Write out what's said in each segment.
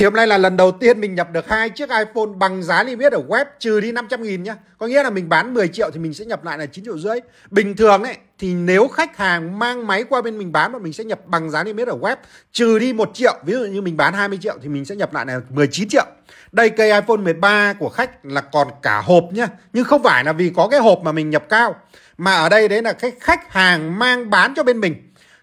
Thì hôm nay là lần đầu tiên mình nhập được hai chiếc iPhone bằng giá niêm yết ở web trừ đi 500 nghìn nhá. Có nghĩa là mình bán 10 triệu thì mình sẽ nhập lại là 9 triệu rưỡi. Bình thường ấy thì nếu khách hàng mang máy qua bên mình bán mà mình sẽ nhập bằng giá niêm yết ở web trừ đi 1 triệu. Ví dụ như mình bán 20 triệu thì mình sẽ nhập lại là 19 triệu. Đây cây iPhone 13 của khách là còn cả hộp nhá. Nhưng không phải là vì có cái hộp mà mình nhập cao. Mà ở đây đấy là cái khách hàng mang bán cho bên mình.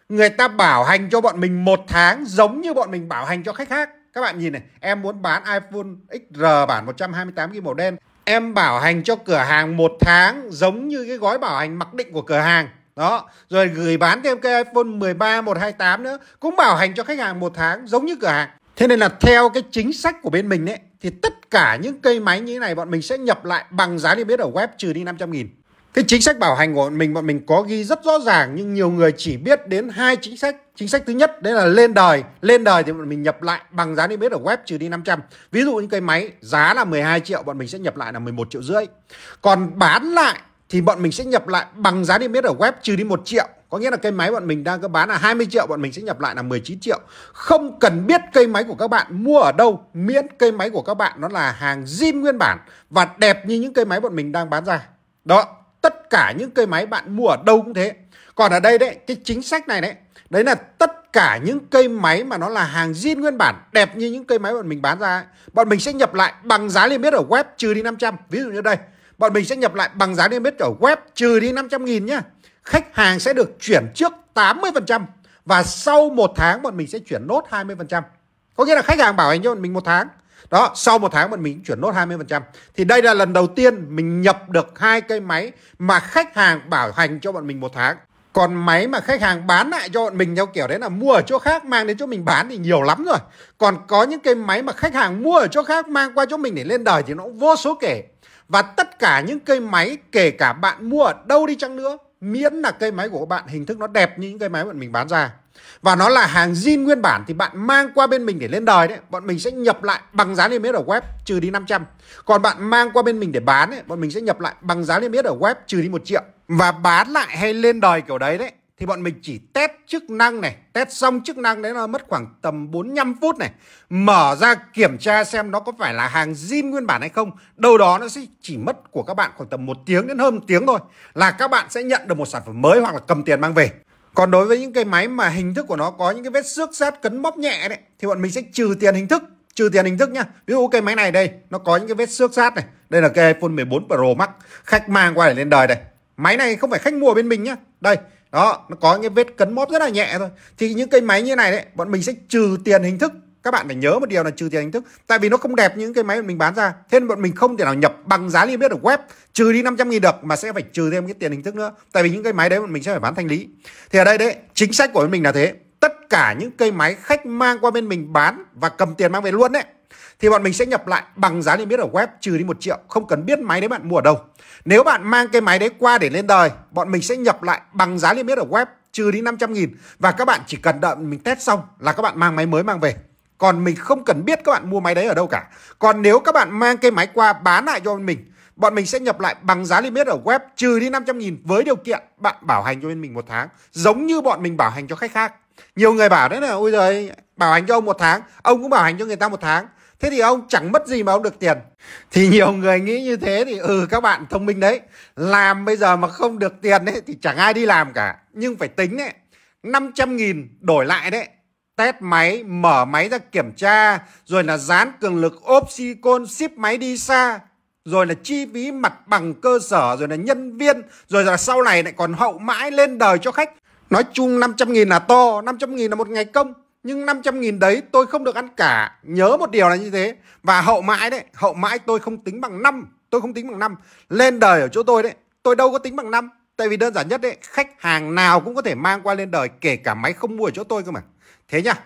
Người ta bảo hành cho bọn mình một tháng giống như bọn mình bảo hành cho khách khác các bạn nhìn này, em muốn bán iPhone XR bản 128GB màu đen. Em bảo hành cho cửa hàng một tháng giống như cái gói bảo hành mặc định của cửa hàng. Đó, rồi gửi bán thêm cái iPhone 13, 128 nữa cũng bảo hành cho khách hàng một tháng giống như cửa hàng. Thế nên là theo cái chính sách của bên mình đấy thì tất cả những cây máy như thế này bọn mình sẽ nhập lại bằng giá niêm yết ở web trừ đi 500 nghìn cái chính sách bảo hành của bọn mình bọn mình có ghi rất rõ ràng nhưng nhiều người chỉ biết đến hai chính sách chính sách thứ nhất đấy là lên đời lên đời thì bọn mình nhập lại bằng giá niêm yết ở web trừ đi 500 ví dụ những cây máy giá là 12 triệu bọn mình sẽ nhập lại là 11 triệu rưỡi còn bán lại thì bọn mình sẽ nhập lại bằng giá niêm yết ở web trừ đi 1 triệu có nghĩa là cây máy bọn mình đang có bán là 20 triệu bọn mình sẽ nhập lại là 19 triệu không cần biết cây máy của các bạn mua ở đâu miễn cây máy của các bạn nó là hàng zin nguyên bản và đẹp như những cây máy bọn mình đang bán ra đó tất cả những cây máy bạn mua ở đâu cũng thế còn ở đây đấy cái chính sách này đấy đấy là tất cả những cây máy mà nó là hàng zin nguyên bản đẹp như những cây máy bọn mình bán ra ấy. bọn mình sẽ nhập lại bằng giá niêm yết ở web trừ đi 500 ví dụ như đây bọn mình sẽ nhập lại bằng giá niêm yết ở web trừ đi 500 nghìn nhá khách hàng sẽ được chuyển trước 80% và sau một tháng bọn mình sẽ chuyển nốt 20% có nghĩa là khách hàng bảo hành cho bọn mình một tháng đó sau một tháng bọn mình chuyển nốt 20% thì đây là lần đầu tiên mình nhập được hai cây máy mà khách hàng bảo hành cho bọn mình một tháng còn máy mà khách hàng bán lại cho bọn mình theo kiểu đấy là mua ở chỗ khác mang đến chỗ mình bán thì nhiều lắm rồi còn có những cái máy mà khách hàng mua ở chỗ khác mang qua chỗ mình để lên đời thì nó cũng vô số kể và tất cả những cây máy kể cả bạn mua ở đâu đi chăng nữa miễn là cây máy của bạn hình thức nó đẹp như những cây máy bọn mình bán ra và nó là hàng zin nguyên bản thì bạn mang qua bên mình để lên đời đấy bọn mình sẽ nhập lại bằng giá niêm yết ở web trừ đi 500 còn bạn mang qua bên mình để bán ấy, bọn mình sẽ nhập lại bằng giá niêm yết ở web trừ đi một triệu và bán lại hay lên đời kiểu đấy đấy thì bọn mình chỉ test chức năng này test xong chức năng đấy nó mất khoảng tầm 45 phút này mở ra kiểm tra xem nó có phải là hàng zin nguyên bản hay không đâu đó nó sẽ chỉ mất của các bạn khoảng tầm một tiếng đến hơn một tiếng thôi là các bạn sẽ nhận được một sản phẩm mới hoặc là cầm tiền mang về còn đối với những cái máy mà hình thức của nó có những cái vết xước sát cấn bóp nhẹ đấy thì bọn mình sẽ trừ tiền hình thức trừ tiền hình thức nhá ví dụ cái máy này đây nó có những cái vết xước sát này đây là cái iPhone 14 Pro Max khách mang qua để lên đời đây. máy này không phải khách mua bên mình nhá đây đó nó có những cái vết cấn bóp rất là nhẹ thôi thì những cái máy như này đấy bọn mình sẽ trừ tiền hình thức các bạn phải nhớ một điều là trừ tiền hình thức tại vì nó không đẹp những cái máy mình bán ra thế bọn mình không thể nào nhập bằng giá niêm yết ở web trừ đi 500 nghìn được mà sẽ phải trừ thêm cái tiền hình thức nữa tại vì những cái máy đấy bọn mình sẽ phải bán thanh lý thì ở đây đấy chính sách của bọn mình là thế tất cả những cây máy khách mang qua bên mình bán và cầm tiền mang về luôn đấy thì bọn mình sẽ nhập lại bằng giá niêm yết ở web trừ đi một triệu không cần biết máy đấy bạn mua ở đâu nếu bạn mang cái máy đấy qua để lên đời bọn mình sẽ nhập lại bằng giá niêm yết ở web trừ đi 500 nghìn và các bạn chỉ cần đợi mình test xong là các bạn mang máy mới mang về còn mình không cần biết các bạn mua máy đấy ở đâu cả. Còn nếu các bạn mang cái máy qua bán lại cho mình, bọn mình sẽ nhập lại bằng giá limit ở web trừ đi 500 nghìn với điều kiện bạn bảo hành cho bên mình một tháng. Giống như bọn mình bảo hành cho khách khác. Nhiều người bảo đấy là ôi giời, bảo hành cho ông một tháng, ông cũng bảo hành cho người ta một tháng. Thế thì ông chẳng mất gì mà ông được tiền. Thì nhiều người nghĩ như thế thì ừ các bạn thông minh đấy. Làm bây giờ mà không được tiền ấy thì chẳng ai đi làm cả. Nhưng phải tính đấy. 500 nghìn đổi lại đấy test máy, mở máy ra kiểm tra, rồi là dán cường lực ốp silicon ship máy đi xa, rồi là chi phí mặt bằng cơ sở, rồi là nhân viên, rồi là sau này lại còn hậu mãi lên đời cho khách. Nói chung 500 nghìn là to, 500 nghìn là một ngày công. Nhưng 500 nghìn đấy tôi không được ăn cả. Nhớ một điều là như thế. Và hậu mãi đấy, hậu mãi tôi không tính bằng năm. Tôi không tính bằng năm. Lên đời ở chỗ tôi đấy, tôi đâu có tính bằng năm. Tại vì đơn giản nhất đấy, khách hàng nào cũng có thể mang qua lên đời kể cả máy không mua ở chỗ tôi cơ mà. 听见。